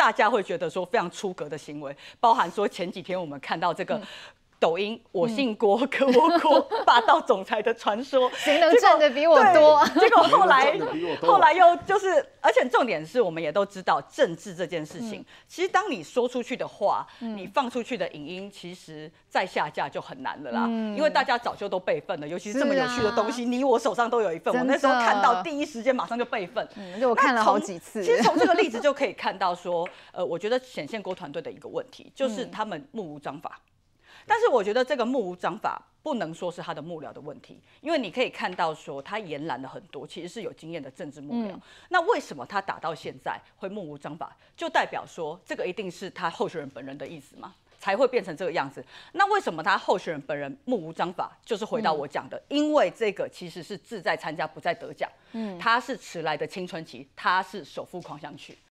大家会觉得说非常出格的行为，包含说前几天我们看到这个。抖音，我姓郭，可我 郭霸道总裁的传说，谁能赚的比我多？结果后来，后来又就是，而且重点是，我们也都知道政治这件事情，其实当你说出去的话，你放出去的影音，其实再下架就很难了啦。嗯，因为大家早就都备份了，尤其是这么有趣的东西，你我手上都有一份。我那时候看到，第一时间马上就备份。嗯，我看了好几次。其实从这个例子就可以看到，说，呃，我觉得显现郭团队的一个问题，就是他们目无章法。但是我觉得这个目无章法不能说是他的幕僚的问题，因为你可以看到说他延揽了很多其实是有经验的政治幕僚。那为什么他打到现在会目无章法？就代表说这个一定是他候选人本人的意思嘛，才会变成这个样子。那为什么他候选人本人目无章法？就是回到我讲的，因为这个其实是志在参加，不在得奖。嗯，他是迟来的青春期，他是首富狂想曲。